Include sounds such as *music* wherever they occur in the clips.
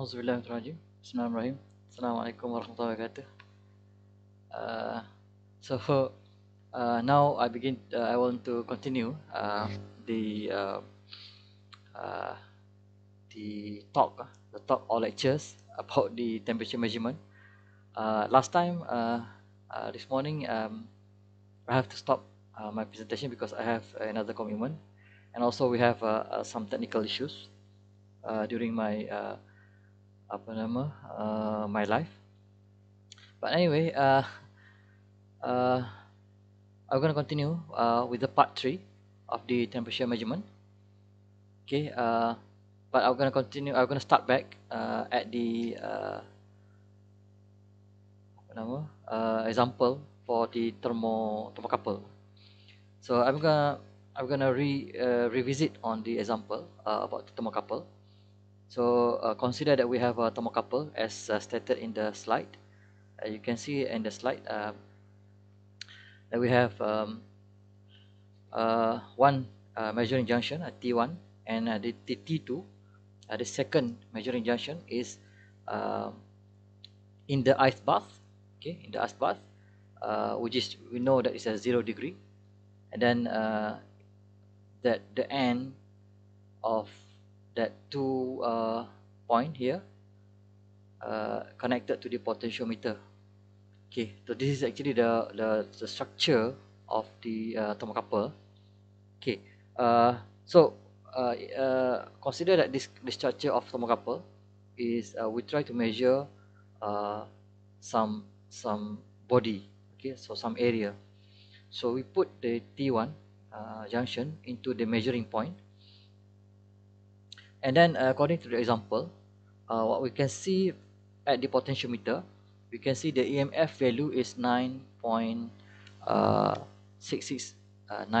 Auzubillahirrahmanirrahim Bismillahirrahmanirrahim Assalamualaikum warahmatullahi wabarakatuh uh, So uh, Now I begin uh, I want to continue uh, The uh, uh, The talk uh, The talk or lectures About the temperature measurement uh, Last time uh, uh, This morning um, I have to stop uh, My presentation because I have another commitment And also we have uh, uh, Some technical issues uh, During my uh, apa nama uh, my life. But anyway, uh, uh, I'm going to continue uh, with the part three of the temperature measurement. Okay, uh, but I'm going to continue. I'm going to start back uh, at the uh, apa nama uh, example for the thermo thermocouple. So I'm going to I'm going to re uh, revisit on the example uh, about the thermocouple. So uh, consider that we have a thermocouple as uh, stated in the slide. Uh, you can see in the slide um, that we have um, uh, one uh, measuring junction, uh, T1, and uh, the, the, T2. the second measuring junction is um, in the ice bath, okay, in the ice bath, which is we know that is a zero degree, and then that the end of that two uh, point here uh, connected to the potentiometer. Okay, so this is actually the the, the structure of the uh, thermocouple. Okay, uh, so uh, uh, consider that this the structure of thermocouple is uh, we try to measure uh, some some body. Okay, so some area. So we put the T1 uh, junction into the measuring point. And then uh, according to the example, uh, what we can see at the potentiometer, we can see the EMF value is 9.669 uh, uh,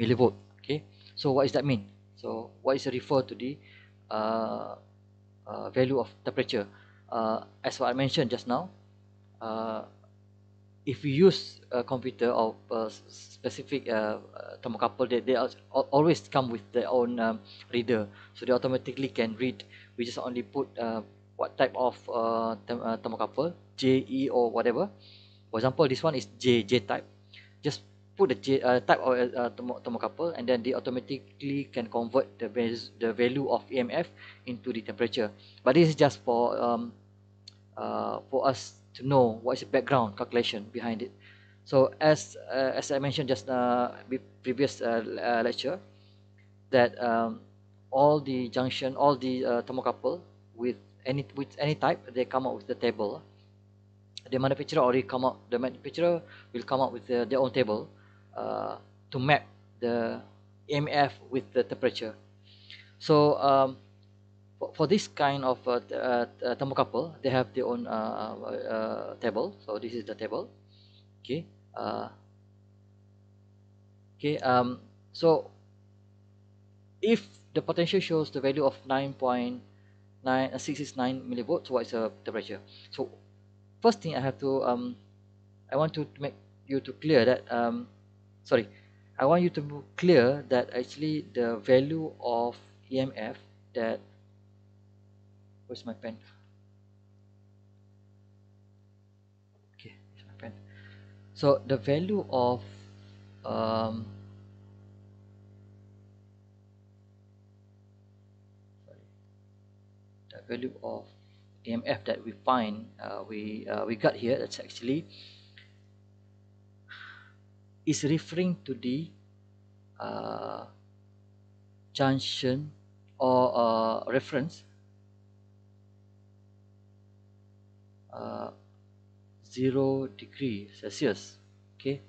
millivolt. Okay. So what does that mean? So what is referred to the uh, uh, value of temperature? Uh, as what I mentioned just now, uh, if we use A computer or uh, specific uh, uh thermocouple they, they always come with their own um, reader so they automatically can read we just only put uh, what type of thermocouple J E or whatever for example this one is J J type just put the J, type of thermocouple and then they automatically can convert the base, the value of EMF into the temperature but this is just for um, for us to know what is the background calculation behind it so as uh, as I mentioned just uh, previous uh, uh, lecture, that um, all the junction, all the uh, thermocouple with any with any type, they come up with the table. The manufacturer already come up. The manufacturer will come up with the, their own table uh, to map the EMF with the temperature. So um, for, for, this kind of thermocouple, they have their own table. So this is the table. Okay uh, okay um so if the potential shows the value of 9.9 uh, 669 millivolts what is the temperature so first thing i have to um i want to make you to clear that um sorry i want you to clear that actually the value of emf that where's my pen so the value of um, the value of EMF that we find uh, we uh, we got here that's actually is referring to the uh, junction or uh, reference uh, 0 degree Celsius okay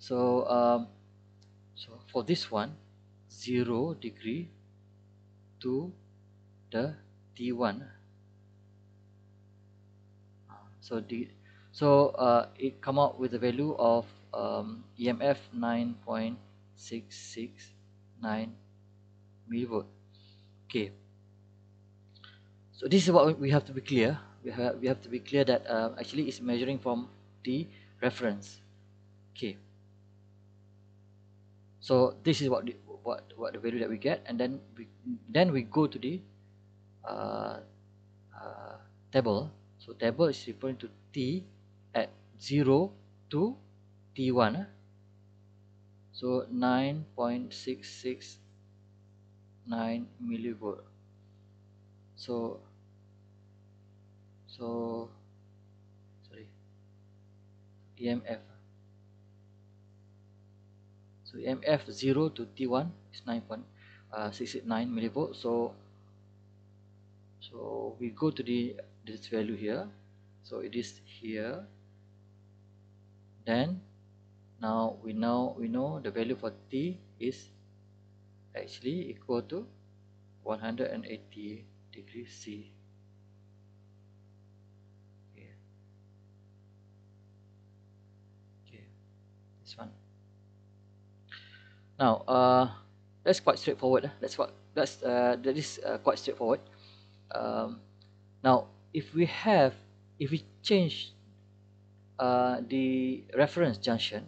so um, so for this one, zero degree to the T1 so the so uh, it come out with a value of um, EMF 9.669 millivolt okay so this is what we have to be clear we have we have to be clear that uh, actually it's measuring from the reference okay so this is what the, what what the value that we get and then we then we go to the uh, uh, table so table is referring to t at 0 to t1 ah. so 9.669 millivolt so so sorry EMF so EMF 0 to T1 is 9.689 uh, millivolt so so we go to the this value here so it is here then now we know we know the value for T is actually equal to 180 degrees C now uh, that's quite straightforward ah. that's what that's uh, that is uh, quite straightforward um, now if we have if we change uh, the reference junction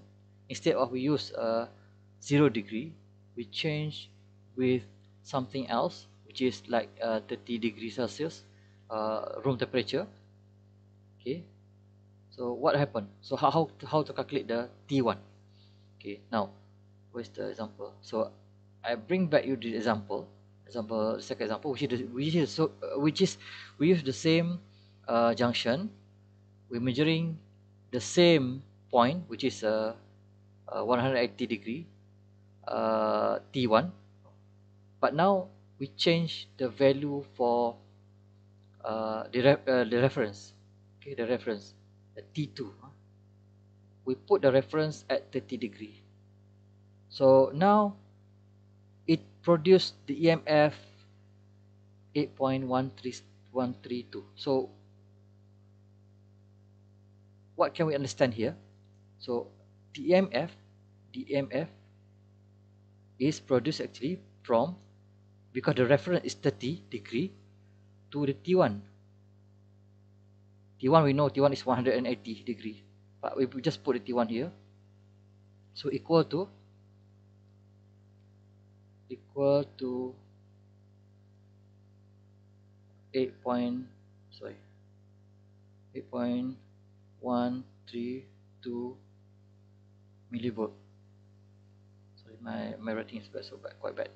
instead of we use uh, zero degree we change with something else which is like uh, 30 degrees Celsius uh, room temperature okay so what happened so how, how to, how to calculate the T1 okay now where's the example so i bring back you the example example second example which is the, which is so uh, which is we use the same uh, junction We measuring the same point which is a uh, uh, 180 degree uh, t1 but now we change the value for uh, the, re uh, the reference okay the reference the t2 we put the reference at 30 degree so now it produced the EMF 8.13132 so what can we understand here so the EMF the EMF is produced actually from because the reference is 30 degree to the T1 T1 we know T1 is 180 degree but we just put the T1 here so equal to equal to 8 point sorry 8.132 millivolt sorry my, my writing is bad so bad quite bad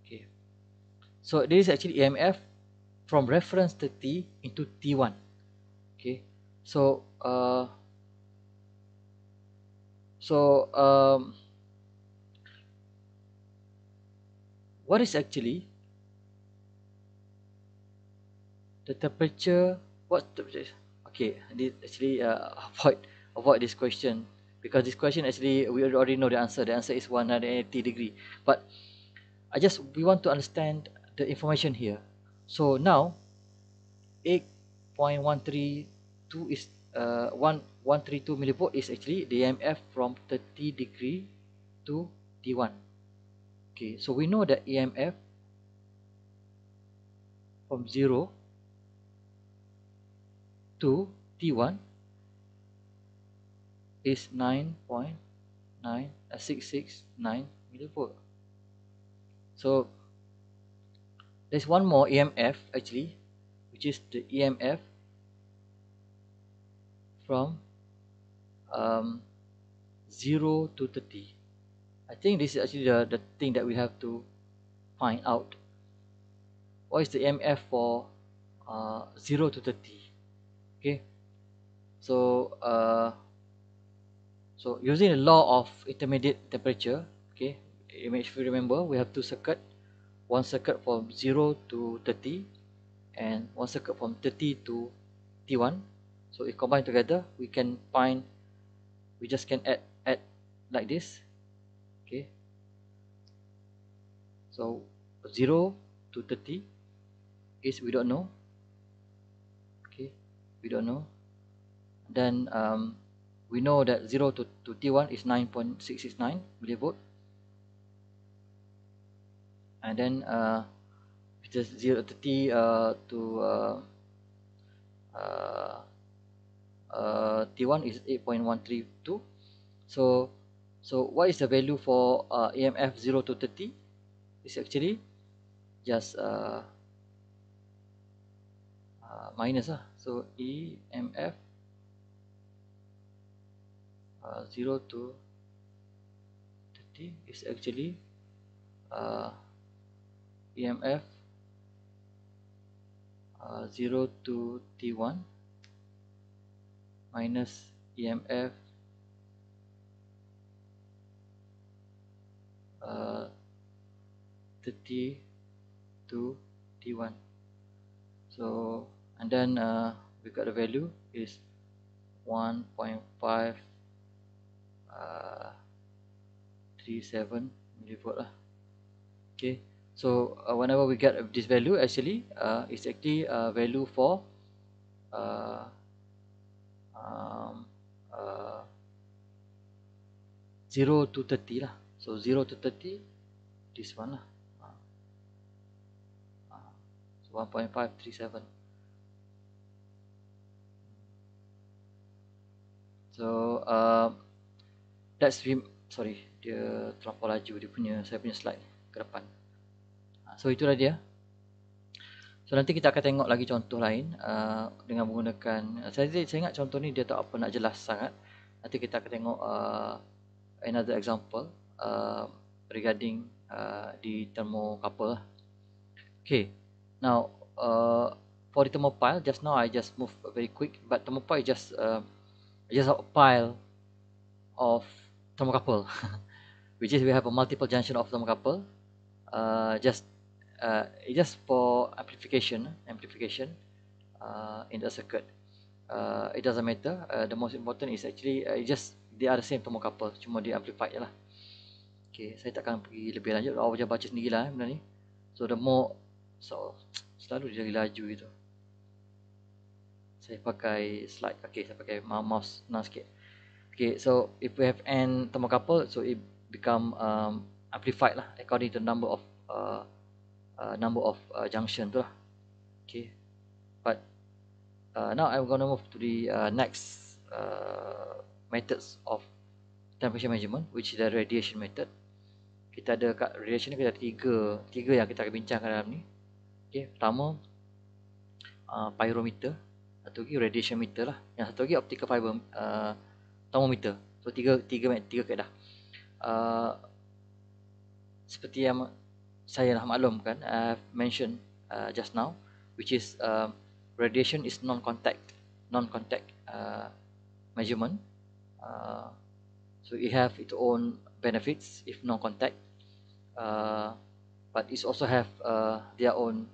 okay so this is actually EMF from reference to T into T1 okay so uh, so um, what is actually the temperature what temperature okay this actually uh, *laughs* avoid avoid this question because this question actually we already know the answer the answer is 180 degree but I just we want to understand the information here so now 8.132 is uh, 1 132 millivolt is actually the EMF from 30 degree to T1 Okay, so we know that EMF from 0 to T1 is 9.9669 uh, millivolt. So there's one more EMF actually, which is the EMF from um, 0 to 30. I think this is actually the, the thing that we have to find out. What is the MF for uh, 0 to 30? Okay, so uh, so using the law of intermediate temperature, okay, if you remember, we have two circuit, one circuit from 0 to 30 and one circuit from 30 to T1. So if combined together, we can find, we just can add, add like this okay so 0 to 30 is we don't know okay we don't know then um, we know that 0 to, to t1 is 9.669 millivolt and then uh, it is 0 to t uh, to uh, uh, uh, t1 is 8.132 so so what is the value for uh, 0 to 30 is actually just uh, uh, minus uh. so emf uh, 0 to 30 is actually uh, emf uh, 0 to t1 minus emf Uh, thirty to t1 so and then uh, we got the value is 1.5 37 uh, millivolt lah. Okay, so uh, whenever we get this value, actually, uh, it's actually a uh, value for uh, um, uh, 0 to 30 lah. So 0 to 30 this one lah. Ah. Ah. So 1.537 So uh, that's we sorry dia terlalu laju dia punya saya punya slide ke depan. Ah, so itulah dia. So nanti kita akan tengok lagi contoh lain uh, dengan menggunakan uh, saya saya ingat contoh ni dia tak apa nak jelas sangat. Nanti kita akan tengok uh, another example uh, regarding uh, di thermocouple. Lah. Okay, now uh, for the thermopile, just now I just move very quick, but thermopile is just uh, just a pile of thermocouple, *laughs* which is we have a multiple junction of thermocouple. Uh, just uh, it's just for amplification, amplification uh, in the circuit. Uh, it doesn't matter. Uh, the most important is actually uh, just they are the same thermocouple, cuma di amplified lah. Okay, saya takkan pergi lebih lanjut. Awak macam baca sendirilah eh, benda ni. So, the more, so, selalu dia jadi laju gitu. Saya pakai slide. Okay, saya pakai mouse nak sikit. Okay, so, if we have N thermal couple, so it become um, amplified lah according to number of uh, uh, number of uh, junction tu lah. Okay. But, uh, now I'm going to move to the uh, next uh, methods of temperature measurement which is the radiation method kita ada kat relation ni kita ada tiga tiga yang kita akan bincangkan dalam ni Okay, pertama uh, pyrometer satu lagi radiation meter lah yang satu lagi optical fiber uh, thermometer so tiga tiga tiga kaedah uh, seperti yang saya dah maklumkan I have uh, mentioned uh, just now which is uh, radiation is non contact non contact uh, measurement uh, so it have its own benefits if non contact Uh, but it also have uh, their own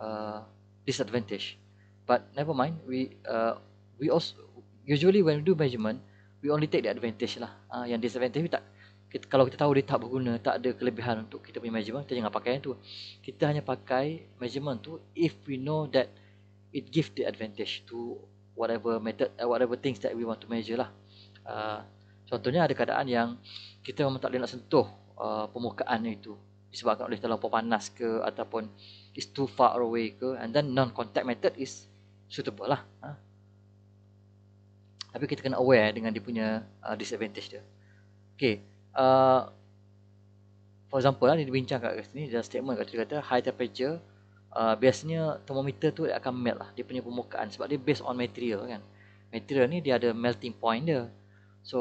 uh, disadvantage. But never mind, we uh, we also usually when we do measurement, we only take the advantage lah. Uh, yang disadvantage kita, kalau kita tahu dia tak berguna, tak ada kelebihan untuk kita punya measurement, kita jangan pakai yang tu. Kita hanya pakai measurement tu if we know that it give the advantage to whatever method, uh, whatever things that we want to measure lah. Uh, contohnya ada keadaan yang kita memang tak boleh nak sentuh uh, permukaan itu disebabkan oleh terlalu panas ke ataupun is too far away ke and then non-contact method is suitable lah. Ha? Tapi kita kena aware eh, dengan dia punya uh, disadvantage dia. Okay. Uh, for example lah, dia bincang kat sini, dia statement kat dia kata high temperature uh, biasanya termometer tu dia akan melt lah dia punya permukaan sebab dia based on material kan. Material ni dia ada melting point dia. So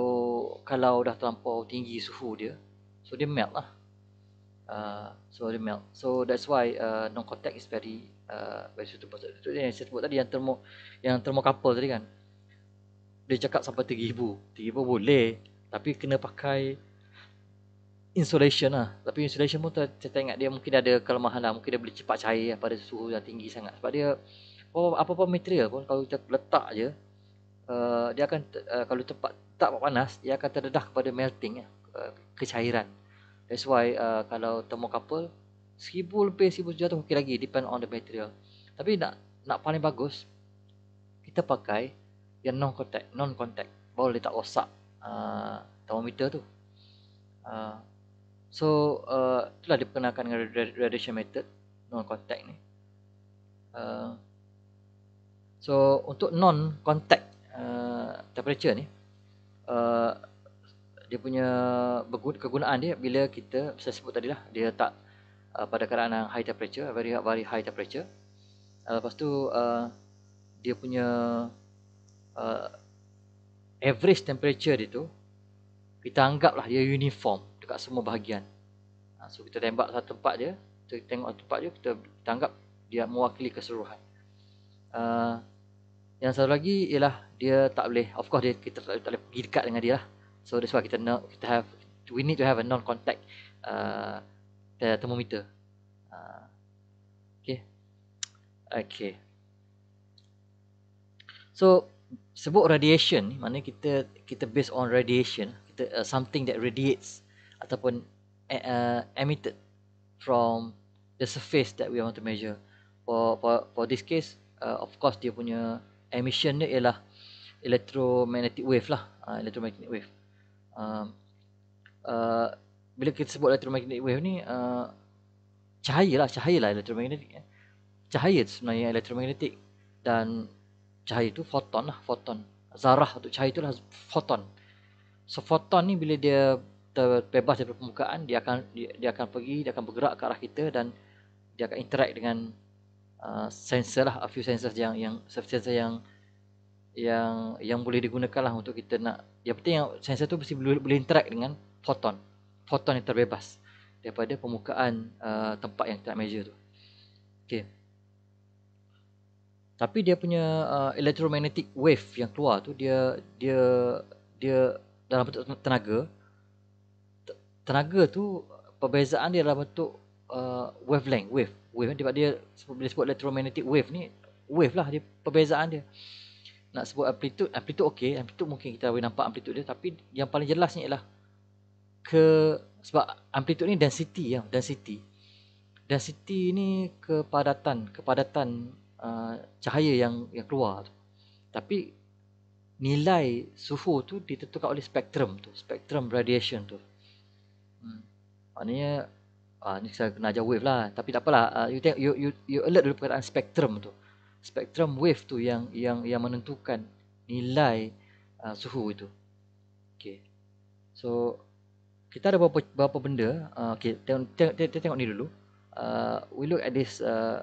kalau dah terlampau tinggi suhu dia, So dia melt lah. Uh, so dia melt. So that's why uh, non contact is very uh, very suitable. So, itu yang saya sebut tadi yang termo yang termokapal tadi kan. Dia cakap sampai tiga Tiga 3000 boleh tapi kena pakai insulation lah. Tapi insulation pun saya ingat dia mungkin ada kelemahan lah. Mungkin dia boleh cepat cair pada suhu yang tinggi sangat. Sebab dia apa-apa material pun kalau kita letak je uh, dia akan uh, kalau tepat tak panas dia akan terdedah kepada melting lah. Um, kecairan. That's why uh, kalau temu couple seribu lebih seribu tujuh ratus okay lagi depend on the material. Tapi nak nak paling bagus kita pakai yang non contact non contact boleh tak rosak uh, thermometer tu. Uh, so uh, itulah diperkenalkan dengan radiation method non contact ni. Uh, so untuk non contact uh, temperature ni uh, dia punya kegunaan dia bila kita saya sebut tadi lah dia tak uh, pada keadaan high temperature very very high temperature uh, lepas tu uh, dia punya uh, average temperature dia tu kita anggap lah dia uniform dekat semua bahagian uh, so kita tembak satu tempat dia kita tengok satu tempat dia kita, kita anggap dia mewakili keseluruhan uh, yang satu lagi ialah dia tak boleh of course dia, kita tak, tak boleh pergi dekat dengan dia lah So that's why kita nak kita have we need to have a non-contact uh, thermometer. Uh, okay, okay. So sebut radiation, ni mana kita kita based on radiation, kita uh, something that radiates ataupun e, uh, emitted from the surface that we want to measure. For for for this case, uh, of course dia punya emission ni ialah electromagnetic wave lah, uh, electromagnetic wave. Um, uh, bila kita sebut electromagnetic wave ni uh, cahaya lah cahaya lah electromagnetic ya. cahaya tu sebenarnya electromagnetic dan cahaya tu foton lah foton zarah atau cahaya tu lah foton so foton ni bila dia terbebas dari permukaan dia akan dia, dia akan pergi dia akan bergerak ke arah kita dan dia akan interact dengan uh, sensor lah a few sensors yang yang sensor yang yang yang boleh digunakan lah untuk kita nak yang penting yang sensor tu mesti boleh, boleh interact dengan foton foton yang terbebas daripada permukaan uh, tempat yang kita nak measure tu Okay. tapi dia punya uh, electromagnetic wave yang keluar tu dia dia dia dalam bentuk tenaga tenaga tu perbezaan dia dalam bentuk uh, wavelength wave wave dia dia sebab dia sebut electromagnetic wave ni wave lah dia perbezaan dia nak sebut amplitude amplitude okey amplitude mungkin kita boleh nampak amplitude dia tapi yang paling jelas ni ialah ke sebab amplitude ni density ya density density ni kepadatan kepadatan uh, cahaya yang yang keluar tu. tapi nilai suhu tu ditentukan oleh spektrum tu spektrum radiation tu hmm. maknanya uh, ni saya kena ajar wave lah tapi tak apalah uh, you, think, you, you, you alert dulu perkataan spektrum tu spectrum wave tu yang yang yang menentukan nilai uh, suhu itu. Okey. So kita ada beberapa beberapa benda? Uh, Okey, tengok, tengok tengok ni dulu. Uh, we look at this uh,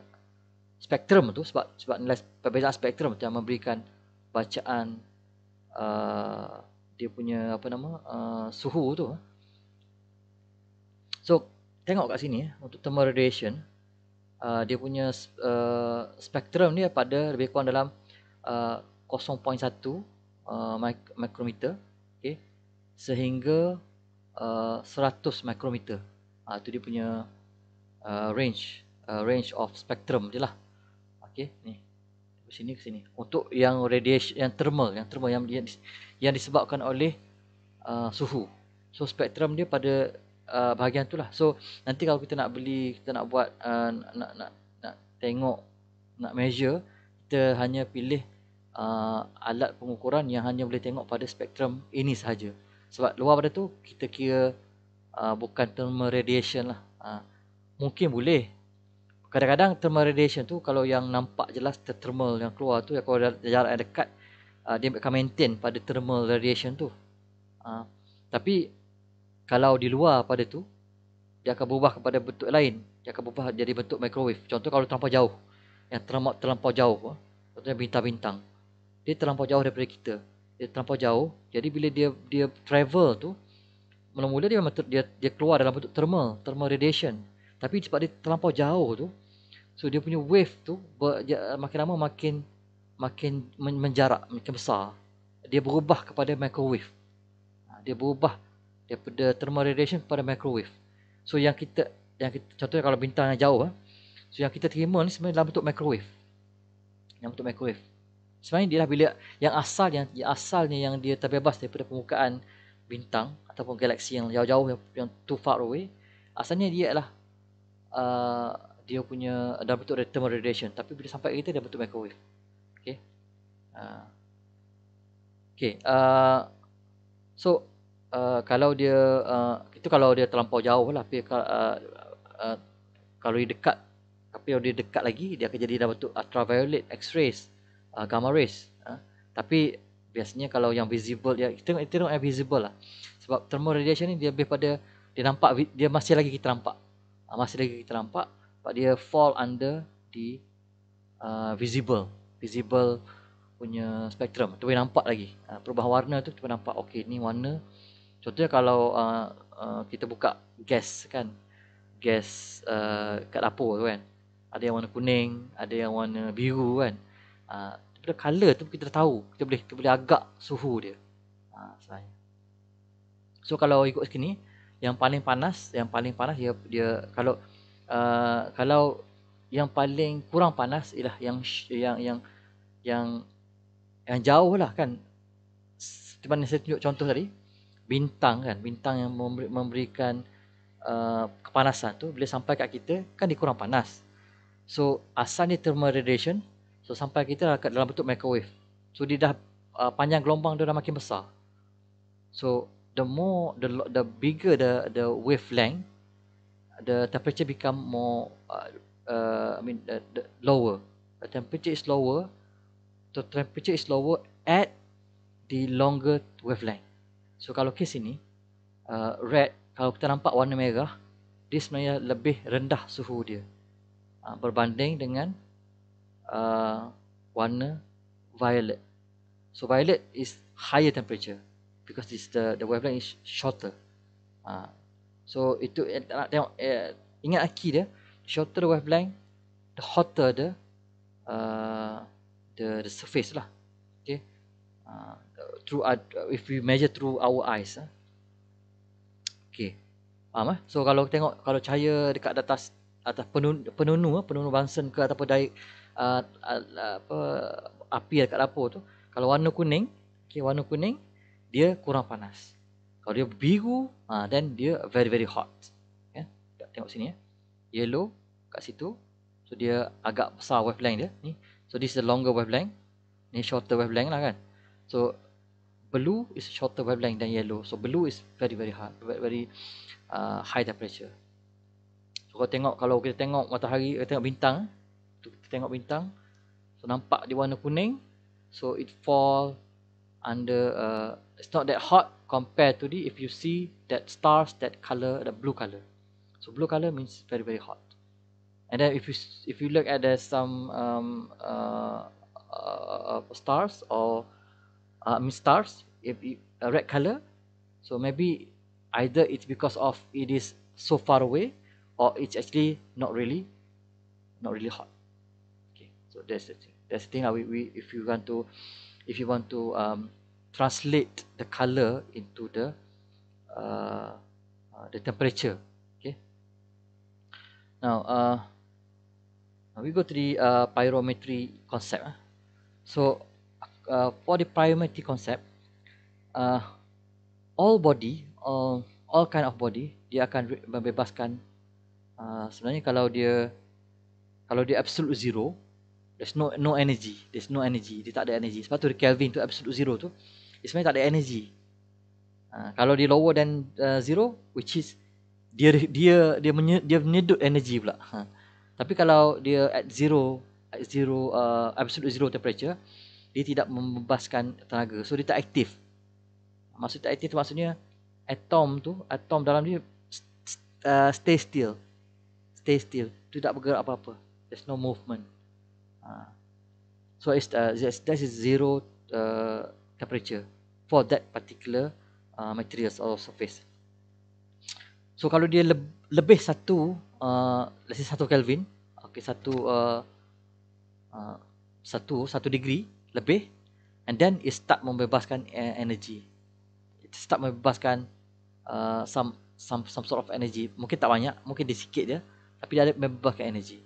spectrum tu sebab sebab nilai perbezaan spectrum tu yang memberikan bacaan uh, dia punya apa nama uh, suhu tu. So tengok kat sini eh, untuk thermal radiation uh, dia punya uh, spektrum dia pada lebih kurang dalam uh, 0.1 uh, mik mikrometer okay, sehingga uh, 100 mikrometer uh, ah, itu dia punya uh, range uh, range of spectrum, dia lah okay, ni ke sini ke sini untuk yang radiation yang thermal yang thermal yang yang disebabkan oleh uh, suhu so spektrum dia pada uh, bahagian tu lah. So nanti kalau kita nak beli, kita nak buat, uh, nak, nak, nak, nak tengok, nak measure, kita hanya pilih uh, alat pengukuran yang hanya boleh tengok pada spektrum ini sahaja. Sebab luar pada tu kita kira uh, bukan thermal radiation lah. Uh, mungkin boleh. Kadang-kadang thermal radiation tu kalau yang nampak jelas thermal yang keluar tu yang kalau jarak yang dekat uh, dia akan maintain pada thermal radiation tu. Uh, tapi kalau di luar pada tu dia akan berubah kepada bentuk lain dia akan berubah jadi bentuk microwave contoh kalau terlampau jauh yang terlampau terlampau jauh oh, contohnya bintang-bintang dia terlampau jauh daripada kita dia terlampau jauh jadi bila dia dia travel tu mula-mula dia dia dia keluar dalam bentuk thermal thermal radiation tapi sebab dia terlampau jauh tu so dia punya wave tu ber, dia, makin lama makin makin menjarak makin besar dia berubah kepada microwave ha, dia berubah daripada thermal radiation kepada microwave. So yang kita yang kita contohnya kalau bintang yang jauh eh. So yang kita terima ni sebenarnya dalam bentuk microwave. Dalam bentuk microwave. Sebenarnya dia lah bila yang asal yang, yang asalnya yang dia terbebas daripada permukaan bintang ataupun galaksi yang jauh-jauh yang, yang too far away. Asalnya dia ialah uh, dia punya dalam bentuk thermal radiation tapi bila sampai kita dalam bentuk microwave. Okey. Uh, okay. uh, so uh, kalau dia uh, itu kalau dia terlampau jauh lah tapi uh, uh, kalau dia dekat tapi kalau dia dekat lagi dia akan jadi dalam bentuk ultraviolet x-rays uh, gamma rays uh. tapi biasanya kalau yang visible ya kita tengok, yang visible lah sebab thermal radiation ni dia lebih pada dia nampak dia masih lagi kita nampak uh, masih lagi kita nampak sebab dia fall under di uh, visible visible punya spektrum tu boleh nampak lagi uh, perubahan warna tu kita nampak okey ni warna Contohnya kalau uh, uh, kita buka gas kan. Gas uh, kat dapur tu kan. Ada yang warna kuning, ada yang warna biru kan. Uh, bila color tu kita dah tahu. Kita boleh kita boleh agak suhu dia. Uh, so kalau ikut sini, yang paling panas, yang paling panas dia, dia kalau uh, kalau yang paling kurang panas ialah yang yang yang yang yang jauh lah kan. Seperti mana saya tunjuk contoh tadi, bintang kan bintang yang memberikan uh, kepanasan tu bila sampai kat kita kan dia kurang panas so asalnya thermal radiation so sampai kita kat dalam bentuk microwave so dia dah uh, panjang gelombang dia dah makin besar so the more the the bigger the the wavelength the temperature become more uh, Uh, I mean the, the lower the temperature is lower the temperature is lower at the longer wavelength So kalau kes ini uh, red kalau kita nampak warna merah dia sebenarnya lebih rendah suhu dia uh, berbanding dengan uh, warna violet. So violet is higher temperature because this the the wavelength is shorter. Uh, so itu eh, tengok eh, ingat aki dia shorter wavelength the hotter the uh, the, the surface lah. Okay. Uh, through uh, if we measure through our eyes. Uh. Okay. Faham eh? So kalau tengok kalau cahaya dekat atas atas penunu eh, penunu, penunu bansen ke ataupun dari uh, uh, apa api dekat dapur tu, kalau warna kuning, okey warna kuning dia kurang panas. Kalau dia biru, uh, then dia very very hot. Ya. Yeah? Tengok sini ya. Yellow kat situ. So dia agak besar wavelength dia ni. So this is the longer wavelength. Ni shorter wavelength lah kan. So blue is shorter wavelength than yellow so blue is very very hard very uh, high temperature so kalau tengok kalau kita tengok matahari kita tengok bintang kita tengok bintang so nampak dia warna kuning so it fall under uh, it's not that hot compared to the if you see that stars that color the blue color so blue color means very very hot and then if you if you look at there some um, uh, uh, uh stars or um, stars if a red color so maybe either it's because of it is so far away or it's actually not really not really hot okay so that's the thing that's the thing that we, we if you want to if you want to um, translate the color into the uh, uh, the temperature okay now uh, we go to the uh, pyrometry concept ah. so Uh, for the primary concept, uh, all body, all all kind of body, dia akan membebaskan. Uh, sebenarnya kalau dia kalau dia absolute zero, there's no no energy, there's no energy, dia tak ada energy. Sebab tu Kelvin tu absolute zero tu, sebenarnya tak ada energy. Uh, kalau dia lower than uh, zero, which is dia dia dia menye, dia menyedut energy pula. Huh. Ha. Tapi kalau dia at zero, at zero uh, absolute zero temperature, dia tidak membebaskan tenaga. So dia tak aktif. Maksud tak aktif tu maksudnya atom tu, atom dalam dia st- uh, stay still. Stay still. Tu tak bergerak apa-apa. There's no movement. Uh, so it's uh, that's, that's zero uh, temperature for that particular uh, materials or surface. So kalau dia le- lebih satu, uh, let's say satu Kelvin, okay, satu uh, uh, satu satu degree lebih and then it start membebaskan e- energy it start membebaskan uh, some some some sort of energy mungkin tak banyak mungkin dia sikit dia tapi dia ada membebaskan energy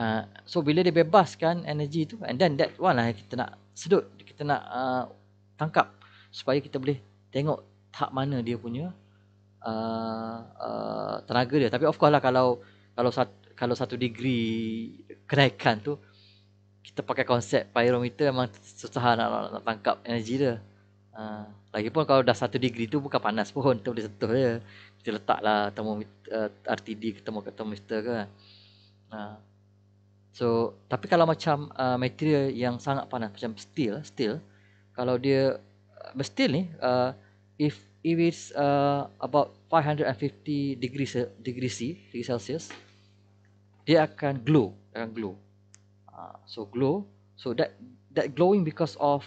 uh, so bila dia bebaskan energy tu and then that one lah kita nak sedut kita nak uh, tangkap supaya kita boleh tengok tak mana dia punya uh, uh, tenaga dia tapi of course lah kalau kalau satu kalau satu degree kenaikan tu kita pakai konsep pyrometer memang susah nak, nak, nak tangkap energi dia. Uh, lagipun kalau dah satu degree tu bukan panas pun, tu boleh sentuh je. Kita letaklah termometer eh, RTD ke termometer ke. Uh, so tapi kalau macam uh, material yang sangat panas macam steel, steel kalau dia uh, eh, steel ni uh, if it is uh, about 550 degree degree C, degree Celsius dia akan glow, akan glow. Uh, so glow so that that glowing because of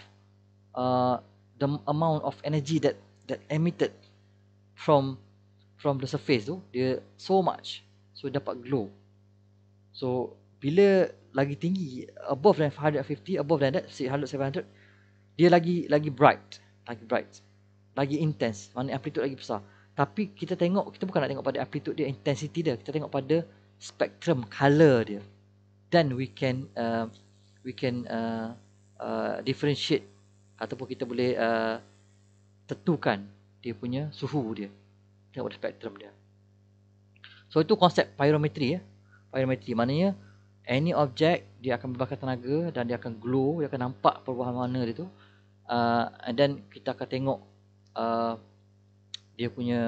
uh, the amount of energy that that emitted from from the surface tu dia so much so dapat glow so bila lagi tinggi above than 550 above than that 600 700 dia lagi lagi bright lagi bright lagi intense mana amplitude lagi besar tapi kita tengok kita bukan nak tengok pada amplitude dia intensity dia kita tengok pada spectrum color dia then we can uh, we can uh, uh, differentiate ataupun kita boleh uh, tentukan dia punya suhu dia tengok pada spektrum dia so itu konsep pyrometry ya pyrometry maknanya any object dia akan membakar tenaga dan dia akan glow dia akan nampak perubahan warna dia tu uh, and then kita akan tengok uh, dia punya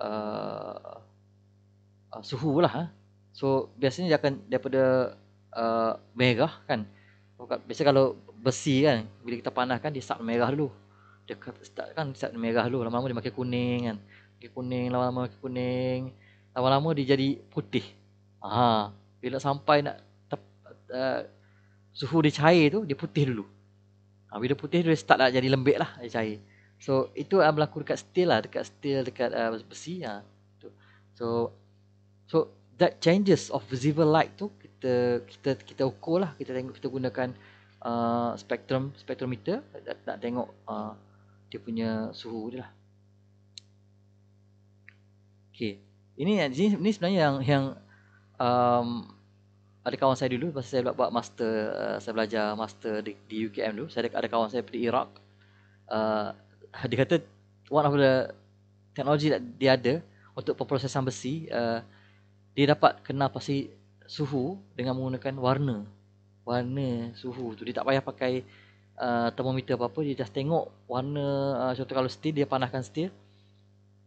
uh, uh, suhu lah ha? so biasanya dia akan daripada uh, merah kan biasa kalau besi kan bila kita panaskan dia start merah dulu dekat, start kan start merah dulu lama-lama dia makin kuning kan makin kuning lama-lama makin kuning lama-lama dia jadi putih ha bila sampai nak tep, uh, suhu dia cair tu dia putih dulu ha, bila putih dia start nak jadi lembik lah dia cair so itu uh, berlaku dekat steel lah dekat steel dekat uh, besi ha. so so that changes of visible light tu kita kita kita ukur lah kita tengok kita gunakan uh, spektrum spektrometer nak, nak tengok uh, dia punya suhu dia lah. Okay. Ini ini sebenarnya yang yang um, ada kawan saya dulu masa saya buat, buat master uh, saya belajar master di, di UKM dulu saya ada, ada kawan saya di Iraq uh, dia kata one of the teknologi that dia ada untuk pemprosesan besi uh, dia dapat kenal pasti suhu dengan menggunakan warna warna suhu tu dia tak payah pakai uh, termometer apa-apa dia just tengok warna uh, contoh kalau steel dia panaskan steel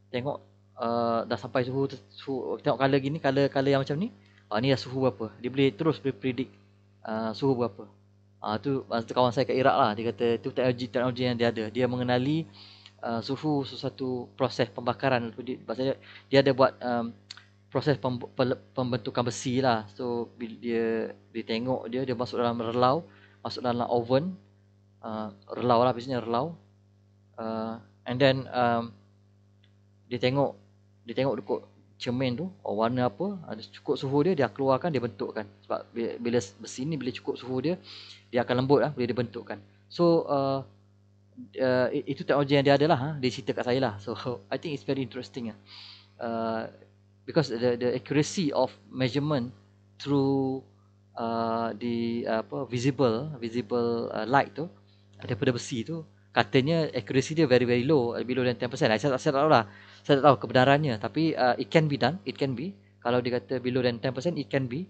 tengok uh, dah sampai suhu, suhu tengok color gini color color yang macam ni uh, ni dah suhu berapa dia boleh terus boleh predict uh, suhu berapa Ah uh, tu maksud kawan saya kat Iraq lah dia kata tu teknologi teknologi yang dia ada dia mengenali uh, suhu sesuatu proses pembakaran dia, dia ada buat um, proses pembentukan besi lah so dia dia tengok dia dia masuk dalam relau masuk dalam oven uh, relau lah biasanya relau uh, and then um, dia tengok dia tengok dekat cermin tu oh, warna apa ada cukup suhu dia dia keluarkan dia bentukkan sebab bila, besi ni bila cukup suhu dia dia akan lembut lah bila dia bentukkan so uh, uh, itu teknologi yang dia ada lah ha? dia cerita kat saya lah so *laughs* I think it's very interesting lah uh, because the the accuracy of measurement through uh, the uh, apa visible visible uh, light tu daripada besi tu katanya accuracy dia very very low lebih low than 10% saya tak, saya tak tahu lah saya tak tahu kebenarannya tapi uh, it can be done it can be kalau dia kata below than 10% it can be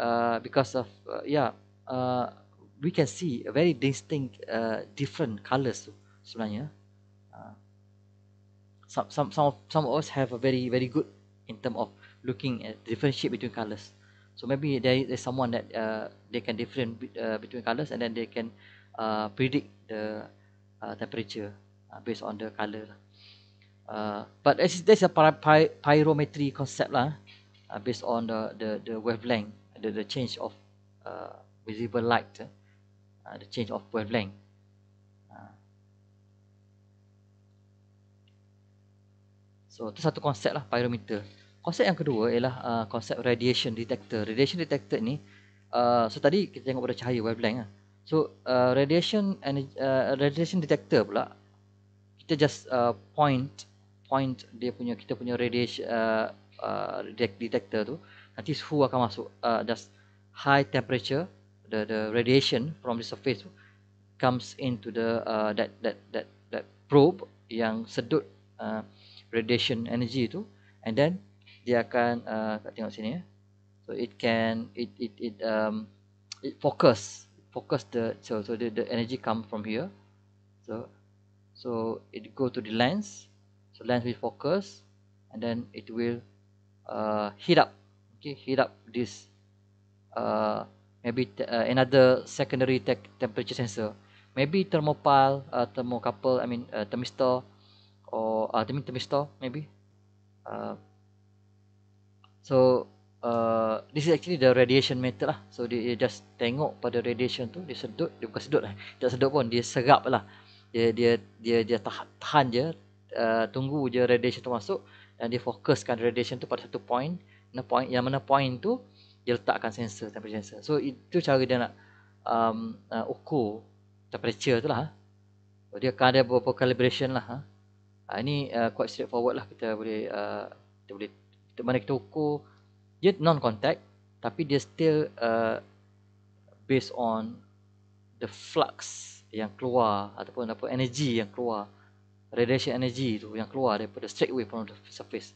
uh, because of uh, yeah uh, we can see a very distinct uh, different colours tu sebenarnya uh, some some some some of us have a very very good in term of looking at differentiate between colors. So maybe there is someone that uh, they can different uh, between colors and then they can uh, predict the uh, temperature uh, based on the color. Uh, but this is a py pyrometry concept lah, uh, based on the the, the wavelength, the, the change of uh, visible light, uh, uh the change of wavelength. Uh. So, itu satu konsep lah, pyrometer. Konsep yang kedua ialah uh, konsep radiation detector. Radiation detector ni uh, so tadi kita tengok pada cahaya wavelength lah. So uh, radiation energy, uh, radiation detector pula kita just uh, point point dia punya kita punya radiation uh, uh, detector tu nanti suhu akan masuk uh, just high temperature the the radiation from the surface comes into the uh, that that that that probe yang sedut uh, radiation energy tu and then dia akan uh, kat tengok sini ya. So it can it it it um it focus focus the so so the, the energy come from here. So so it go to the lens. So lens will focus and then it will uh heat up. Okay, heat up this uh maybe uh, another secondary te- temperature sensor. Maybe thermopile, uh, thermocouple, I mean uh, thermistor or uh, thermistor maybe. Uh, So uh, this is actually the radiation method lah. So dia, just tengok pada radiation tu dia sedut, dia bukan sedut lah. Tak sedut pun dia serap lah. Dia dia dia dia tahan, je, uh, tunggu je radiation tu masuk dan dia fokuskan radiation tu pada satu point. Mana point yang mana point tu dia letakkan sensor temperature sensor. So itu cara dia nak um, uh, ukur temperature tu lah. Ha. So, dia akan ada beberapa calibration lah. Ha. Ah, ini uh, quite straightforward lah kita boleh uh, kita boleh mana kita ukur dia non contact tapi dia still uh, based on the flux yang keluar ataupun apa energy yang keluar radiation energy tu yang keluar daripada straight away from the surface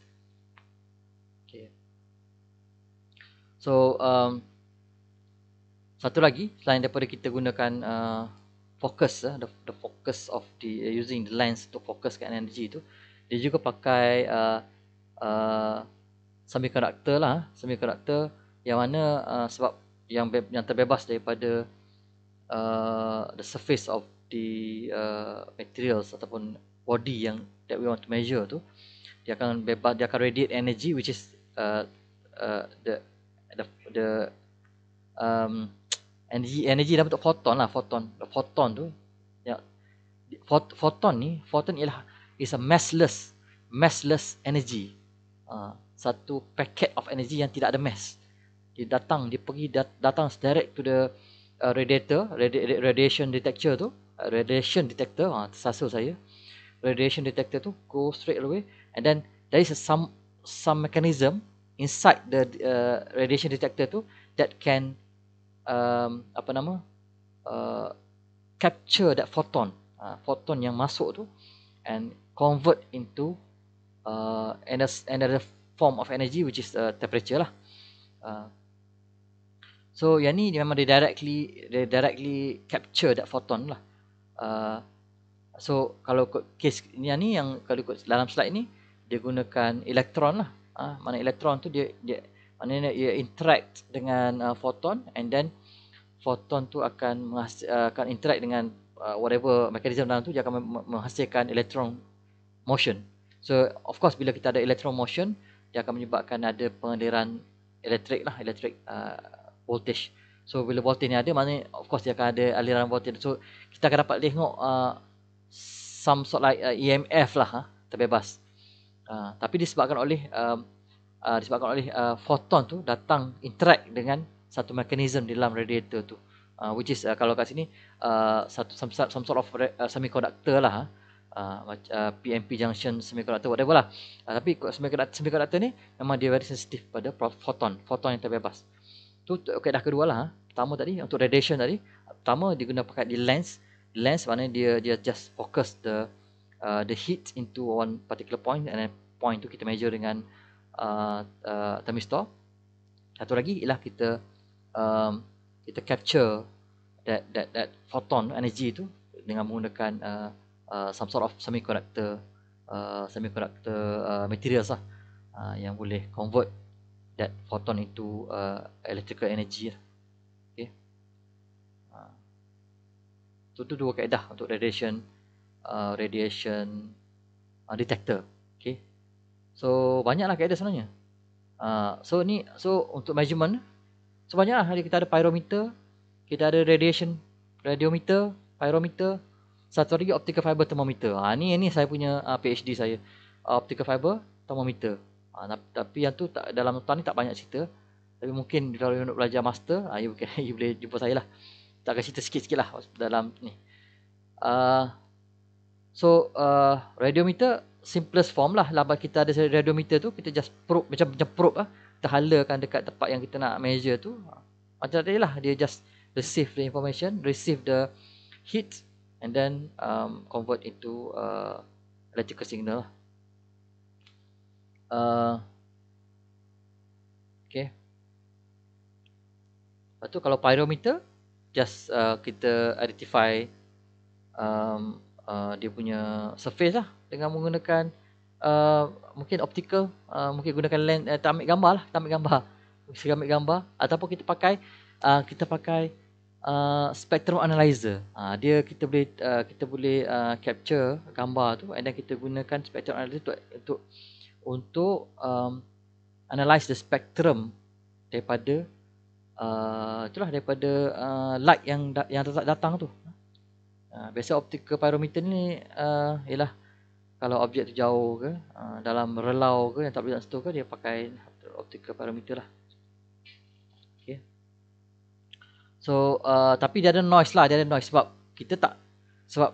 okay. so um, satu lagi selain daripada kita gunakan uh, focus uh, the, the focus of the uh, using the lens to focus kan energy tu dia juga pakai uh, uh, semi karakter lah semi karakter yang mana uh, sebab yang yang terbebas daripada uh, the surface of the uh, materials ataupun body yang that we want to measure tu dia akan bebas dia akan radiate energy which is uh, uh, the the the um energy energy dalam bentuk foton lah foton the photon tu yang foton ni foton ialah is a massless massless energy uh, satu packet of energy yang tidak ada mass. Dia datang, dia pergi dat- datang direct to the uh, radiator, radi- radiation detector tu, uh, radiation detector, ha, tersasul saya. Radiation detector tu go straight away and then there is a some some mechanism inside the uh, radiation detector tu that can um, apa nama uh, capture that photon uh, photon yang masuk tu and convert into uh, another, another form of energy which is uh, temperature lah. Uh, so yang ni dia memang dia directly dia directly capture that photon lah. Uh, so kalau ikut kes ni yang ni yang kalau ikut dalam slide ni dia gunakan elektron lah. Uh, mana elektron tu dia dia mana dia interact dengan uh, photon and then photon tu akan menghas- uh, akan interact dengan uh, whatever mechanism dalam tu dia akan menghasilkan elektron motion. So of course bila kita ada electron motion, yang akan menyebabkan ada pengaliran elektrik lah elektrik uh, voltage so bila voltage ni ada maknanya of course dia akan ada aliran voltage so kita akan dapat tengok uh, some sort like uh, EMF lah huh, ha, terbebas uh, tapi disebabkan oleh um, uh, disebabkan oleh uh, foton tu datang interact dengan satu mekanisme di dalam radiator tu uh, which is uh, kalau kat sini uh, satu some, some sort of uh, semiconductor lah huh, ha uh, uh, PMP junction semiconductor whatever lah uh, tapi semiconductor, semiconductor ni memang dia very sensitive pada photon photon yang terbebas tu okey dah kedua lah ah. pertama tadi untuk radiation tadi pertama dia guna pakai di lens lens mana dia dia just focus the uh, the heat into one particular point and then point tu kita measure dengan uh, uh, thermistor satu lagi ialah kita um, kita capture that that that photon energy tu dengan menggunakan uh, Uh, some sort of semiconductor uh, semiconductor uh, materials lah uh, yang boleh convert that photon into uh, electrical energy lah. okay uh, so tu dua kaedah untuk radiation uh, radiation uh, detector okay so banyaklah kaedah sebenarnya uh, so ni so untuk measurement sebanyaklah so, kita ada pyrometer kita ada radiation radiometer pyrometer satu lagi optical fiber thermometer. Ha ni ni saya punya uh, ah, PhD saya. Uh, optical fiber thermometer. Uh, tapi yang tu tak, dalam tuan ni tak banyak cerita. Tapi mungkin kalau you nak belajar master, uh, you, can, *laughs* you boleh jumpa saya lah. Tak akan cerita sikit-sikit lah dalam ni. Uh, so, uh, radiometer simplest form lah. Lepas kita ada radiometer tu, kita just probe, macam, macam probe lah. Kita halakan dekat tempat yang kita nak measure tu. macam tadi lah, dia just receive the information, receive the heat and then um, convert into uh, electrical signal. Uh, okay. Lepas tu kalau pyrometer, just uh, kita identify um, uh, dia punya surface lah dengan menggunakan uh, mungkin optical, uh, mungkin gunakan lens, uh, eh, kita ambil gambar lah, kita ambil gambar. Kita ambil gambar ataupun kita pakai uh, kita pakai Uh, spectrum analyzer. Uh, dia kita boleh uh, kita boleh uh, capture gambar tu and then kita gunakan spectrum analyzer tu, untuk untuk um, analyze the spectrum daripada uh, itulah daripada uh, light yang yang tak datang tu. Uh, biasa optical pyrometer ni uh, ialah kalau objek tu jauh ke uh, dalam relau ke yang tak boleh nak sentuh ke dia pakai optical pyrometer lah. So uh, tapi dia ada noise lah, dia ada noise sebab kita tak sebab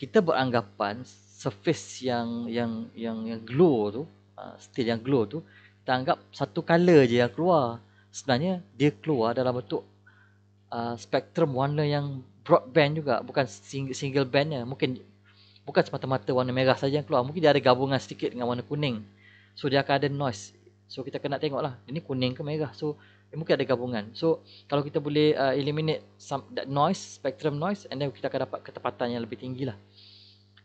kita beranggapan surface yang yang yang yang glow tu, uh, steel yang glow tu kita anggap satu color je yang keluar. Sebenarnya dia keluar dalam bentuk uh, spektrum warna yang broadband juga, bukan single, single bandnya. Mungkin bukan semata-mata warna merah saja yang keluar, mungkin dia ada gabungan sedikit dengan warna kuning. So dia akan ada noise. So kita kena tengok lah, ini kuning ke merah. So eh, mungkin ada gabungan. So kalau kita boleh uh, eliminate some that noise, spectrum noise and then kita akan dapat ketepatan yang lebih tinggi lah.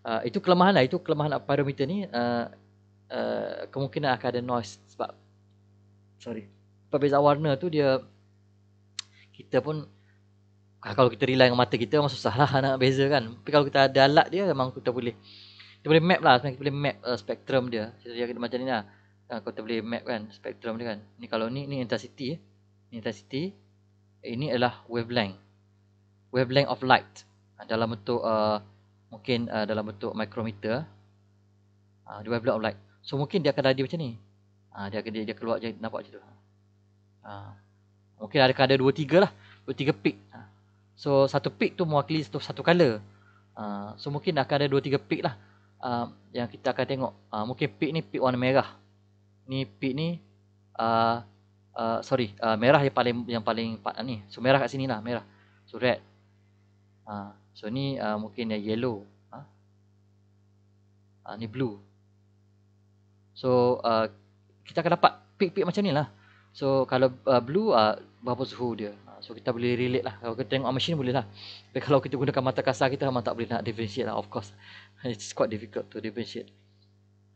Uh, itu kelemahan lah, itu kelemahan parameter lah ni uh, uh, kemungkinan akan ada noise sebab sorry, perbezaan warna tu dia kita pun ah, kalau kita rely dengan mata kita memang susah lah *laughs* nak beza kan. Tapi kalau kita ada alat dia memang kita boleh kita boleh map lah, kita boleh map uh, spektrum dia. Jadi macam ni lah. Ah, kau boleh map kan spectrum dia kan. Ni kalau ni ni intensity eh intensity ini adalah wavelength wavelength of light ah, dalam bentuk uh, mungkin uh, dalam bentuk micrometer uh, wavelength of light so mungkin dia akan jadi macam ni uh, dia, dia, dia keluar je nampak macam tu uh, mungkin ada ada 2 3 lah 2 3 pik. uh, so satu pik tu mewakili satu satu color uh, so mungkin akan ada 2 3 pik lah uh, yang kita akan tengok uh, mungkin pik ni pik warna merah ni pik ni uh, Uh, sorry uh, merah yang paling yang paling uh, ni so merah kat sini lah merah so red uh, so ni uh, mungkin yang yellow ha? uh, ni blue so uh, kita akan dapat peak-peak macam ni lah so kalau uh, blue uh, berapa suhu dia uh, So kita boleh relate lah Kalau kita tengok machine boleh lah Tapi kalau kita gunakan mata kasar kita Memang tak boleh nak differentiate lah Of course *laughs* It's quite difficult to differentiate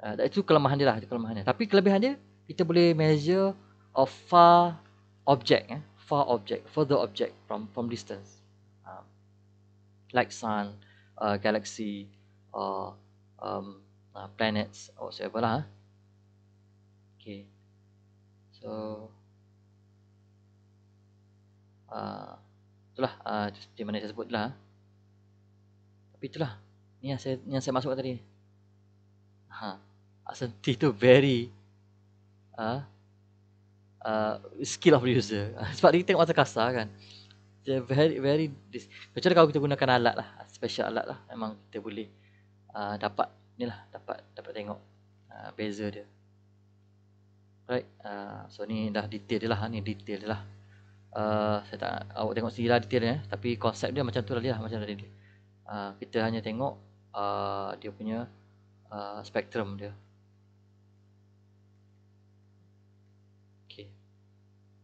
uh, That's kelemahan dia lah itu kelemahan dia. Tapi kelebihan dia Kita boleh measure of far object, eh? far object, further object from from distance, um, like sun, uh, galaxy, or uh, um, uh, planets or whatever lah. Okay, so uh, itulah uh, di mana saya sebut lah. Tapi itulah ni yang saya yang saya masuk tadi. Ha, asal *laughs* itu very uh, uh, skill of user *laughs* sebab kita tengok macam kasar kan dia very very dis- kecuali kalau kita gunakan alat lah special alat lah memang kita boleh uh, dapat ni lah dapat dapat tengok uh, beza dia right uh, so ni dah detail dia lah ni detail dia lah Uh, saya tak awak tengok sila detailnya eh. tapi konsep dia macam tu lah dia lah, macam tadi uh, kita hanya tengok uh, dia punya uh, spektrum dia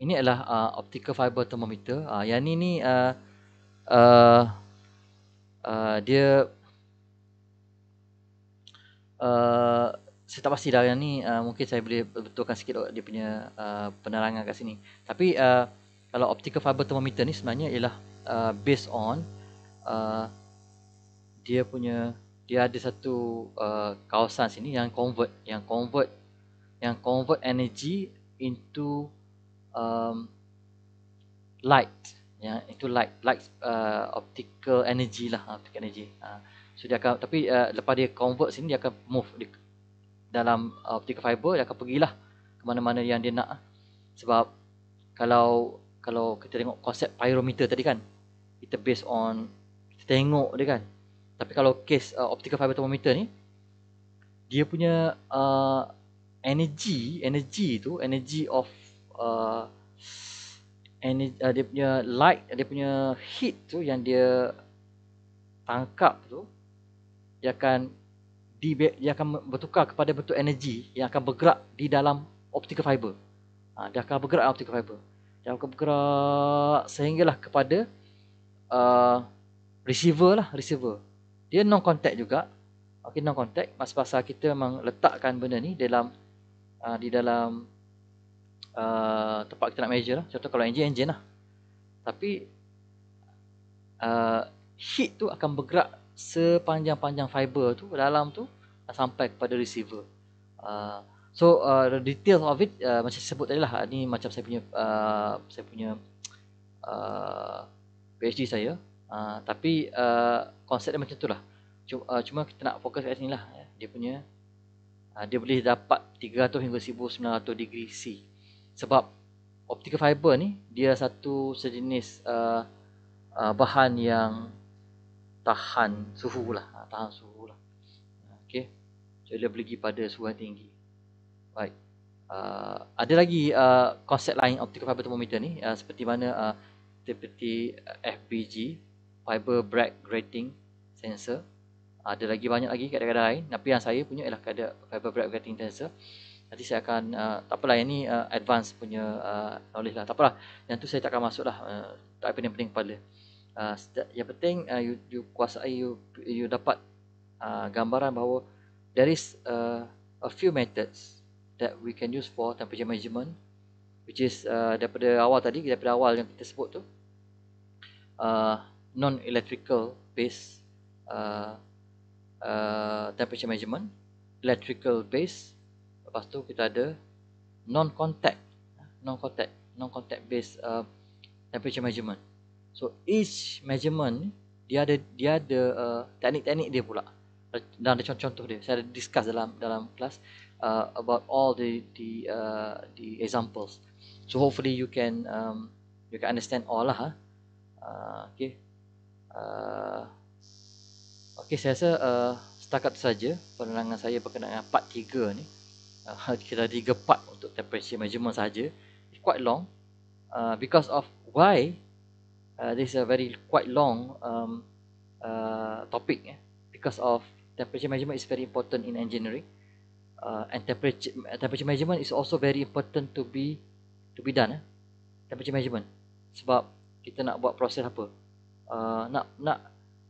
ini adalah uh, optical fiber thermometer. Uh, yang ini ni uh, uh, uh, dia Uh, saya tak pasti dah yang ni uh, mungkin saya boleh betulkan sikit dia punya uh, penerangan kat sini tapi uh, kalau optical fiber thermometer ni sebenarnya ialah uh, based on uh, dia punya dia ada satu uh, kawasan sini yang convert yang convert yang convert energy into um, light ya yeah, itu light light uh, optical energy lah optical energy uh, so dia akan tapi uh, lepas dia convert sini dia akan move di dalam uh, optical fiber dia akan pergilah ke mana-mana yang dia nak sebab kalau kalau kita tengok konsep pyrometer tadi kan kita based on kita tengok dia kan tapi kalau case uh, optical fiber thermometer ni dia punya uh, energy energy tu energy of uh, energy, uh, dia punya light, dia punya heat tu yang dia tangkap tu dia akan dia akan bertukar kepada bentuk energi yang akan bergerak di dalam optical fiber. Ha, dia akan bergerak dalam optical fiber. Dia akan bergerak sehinggalah kepada uh, receiver lah, receiver. Dia non contact juga. Okey non contact. Masa-masa kita memang letakkan benda ni dalam uh, di dalam uh, tempat kita nak measure lah. Contoh kalau engine, engine lah. Tapi uh, heat tu akan bergerak sepanjang-panjang fiber tu dalam tu sampai kepada receiver. Uh, so uh, the detail of it uh, macam saya sebut tadi lah. Ini macam saya punya uh, saya punya uh, PhD saya. Uh, tapi uh, konsep dia macam tu lah. Cuma, uh, cuma kita nak fokus kat sini lah. Dia punya dia boleh dapat 300 hingga 1900 degree C sebab optical fiber ni dia satu sejenis uh, uh, bahan yang tahan suhu lah ha, tahan suhu lah okay. jadi dia pergi pada suhu yang tinggi baik uh, ada lagi uh, konsep lain optical fiber thermometer ni uh, seperti mana uh, seperti uh, FBG fiber bright grating sensor ada lagi banyak lagi kadang-kadang lain tapi yang saya punya ialah kadang fiber bright grating sensor Nanti saya akan uh, tak apalah yang ni uh, advance punya uh, knowledge lah. Tak apalah. Yang tu saya takkan masuklah. Uh, tak pening penting kepala. Uh, yang penting uh, you, you kuasai you, you dapat uh, gambaran bahawa there is uh, a few methods that we can use for temperature measurement which is uh, daripada awal tadi daripada awal yang kita sebut tu uh, non electrical based uh, uh, temperature measurement electrical based Lepas tu kita ada non-contact, non-contact, non-contact based uh, temperature measurement. So each measurement dia ada dia ada uh, teknik-teknik dia pula dan ada contoh-contoh dia. Saya ada discuss dalam dalam kelas uh, about all the the uh, the examples. So hopefully you can um, you can understand all lah. Huh? Ha. Uh, okay. Uh, okay, saya rasa uh, setakat saja penerangan saya berkenaan part 3 ni uh, kita tiga part untuk temperature measurement saja it's quite long uh, because of why uh, this is a very quite long um, uh, topic eh? because of temperature measurement is very important in engineering uh, and temperature temperature measurement is also very important to be to be done eh? temperature measurement sebab kita nak buat proses apa uh, nak nak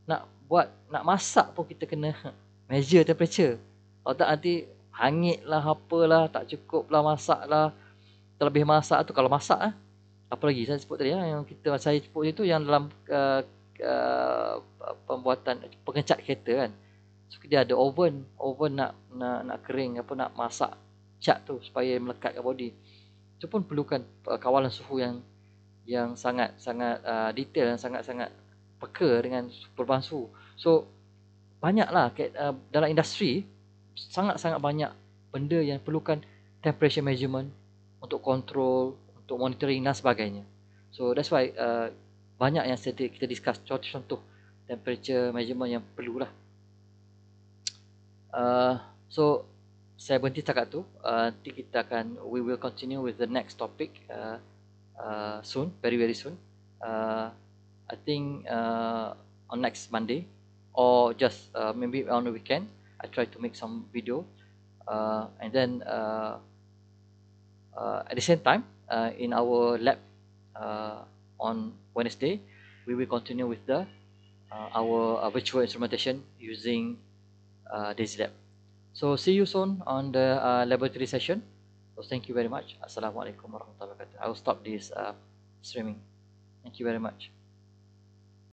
nak buat nak masak pun kita kena *laughs* measure temperature kalau tak nanti hangit lah apalah tak cukup lah masak lah terlebih masak tu kalau masak ah apa lagi saya sebut tadi lah, yang kita saya sebut itu yang dalam uh, uh, pembuatan pengecat kereta kan so dia ada oven oven nak nak nak kering apa nak masak cat tu supaya melekat ke body itu pun perlukan uh, kawalan suhu yang yang sangat sangat uh, detail yang sangat sangat peka dengan perubahan suhu so banyaklah uh, dalam industri sangat-sangat banyak benda yang perlukan temperature measurement untuk control, untuk monitoring dan sebagainya. So that's why uh, banyak yang kita discuss contoh-contoh temperature measurement yang perlulah. Uh, so saya berhenti setakat tu. Uh, nanti kita akan we will continue with the next topic uh, uh, soon, very very soon. Uh, I think uh, on next Monday or just uh, maybe on the weekend. I tried to make some video uh, and then uh, uh at the same time uh, in our lab uh, on Wednesday we will continue with the our virtual instrumentation using uh, Lab. So see you soon on the laboratory session. So thank you very much. Assalamualaikum warahmatullahi wabarakatuh. I will stop this streaming. Thank you very much.